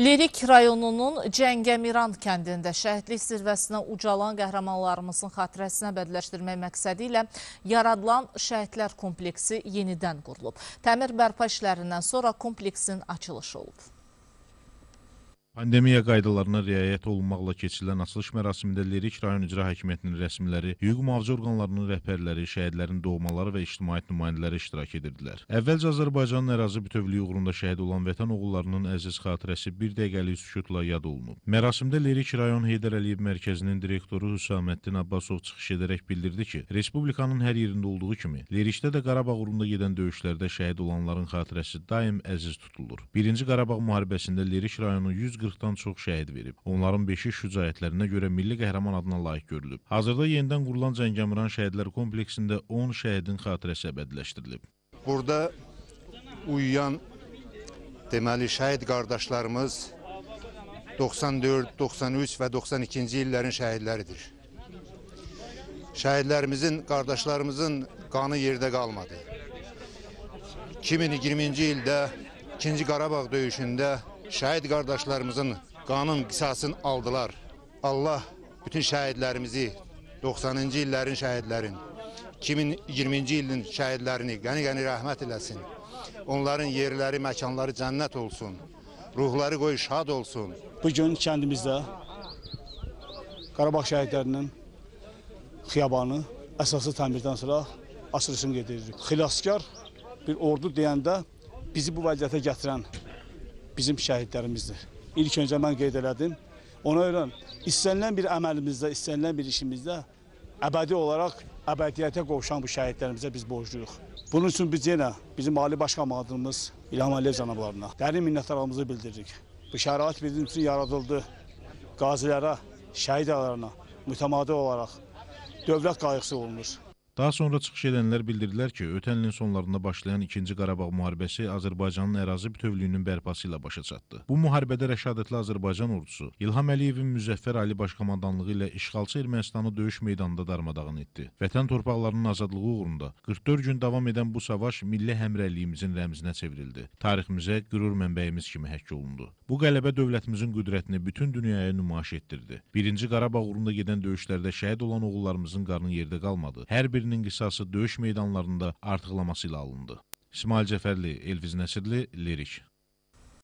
Lirik rayonunun Cəngəmiran kəndində şəhidlik zirvəsinə ucalan qəhrəmanlarımızın xatirəsinə bədləşdirmək məqsədi ilə yaradılan şəhidlər kompleksi yenidən qurulub. Təmir bərpa işlərindən sonra kompleksin açılışı olub. Pandemiya qaydalarına riayət olunmaqla keçirilən açılış mərasimində Lerik rayon icra hakimiyyətinin rəsmiləri, hüquq mühafizə orqanlarının rəhbərləri, şəhidlərin doğmaları və ictimaiyyət nümayəndələri iştirak edirdilər. Əvvəlcə Azərbaycanın ərazi bütövlüyü uğrunda şəhid olan vətən oğullarının əziz xatirəsi bir dəqiqəlik sükutla yad olunub. Mərasimdə Lerik rayon Heydər Əliyev mərkəzinin direktoru Hüsaməddin Abbasov çıxış edərək bildirdi ki, respublikanın hər yerində olduğu kimi Lerikdə də Qarabağ uğrunda gedən döyüşlərdə şəhid olanların xatirəsi daim əziz tutulur. 1-ci Qarabağ müharibəsində Lerik rayonu 100 140-dan çox şəhid verib. Onların beşi şücaətlərinə görə milli qəhrəman adına layiq görülüb. Hazırda yenidən qurulan Cəngəmiran şəhidlər kompleksində 10 şəhidin xatirəsi əbədiləşdirilib. Burada uyuyan deməli şəhid qardaşlarımız 94, 93 və 92-ci illərin şəhidləridir. Şəhidlərimizin, qardaşlarımızın qanı yerdə qalmadı. 2020-ci ildə 2-ci Qarabağ döyüşündə şəhid qardaşlarımızın qanın qisasını aldılar. Allah bütün şəhidlərimizi, 90-cı illərin şəhidlərin, 2020-ci ilin şəhidlərini qəni-qəni rəhmət eləsin. Onların yerləri, məkanları cənnət olsun. Ruhları qoy şad olsun. Bugün kəndimizdə Qarabağ şəhidlərinin xiyabanı əsaslı təmirdən sonra açılışını qeyd edirik. Xilaskar bir ordu deyəndə bizi bu vəziyyətə gətirən bizim şəhidlərimizdir. İlk öncə mən qeyd elədim. Ona görə istənilən bir əməlimizdə, istənilən bir işimizdə əbədi olaraq əbədiyyətə qovuşan bu şəhidlərimizə biz borcluyuq. Bunun üçün biz yenə bizim Ali Başkan adımız İlham Əliyev cənablarına dərin minnətdarlığımızı bildiririk. Bu şərait bizim üçün yaradıldı. Qazilərə, şəhid ağalarına mütəmadi olaraq dövlət qayğısı olunur. Daha sonra çıxış edənlər bildirdilər ki, ötən ilin sonlarında başlayan 2-ci Qarabağ müharibəsi Azərbaycanın ərazi bütövlüyünün bərpası ilə başa çatdı. Bu müharibədə rəşadətli Azərbaycan ordusu İlham Əliyevin Müzəffər Ali Başkomandanlığı ilə işğalçı Ermənistanı döyüş meydanında darmadağın etdi. Vətən torpaqlarının azadlığı uğrunda 44 gün davam edən bu savaş milli həmrəlliyimizin rəmzinə çevrildi. Tariximizə qürur mənbəyimiz kimi həkk olundu. Bu qələbə dövlətimizin qüdrətini bütün dünyaya nümayiş etdirdi. 1-ci Qarabağ uğrunda gedən döyüşlərdə şəhid olan oğullarımızın qarnı yerdə qalmadı. Hər bir birinin qisası döyüş meydanlarında artıqlaması ilə alındı. İsmail Cəfərli, Elviz Nəsirli, Lirik.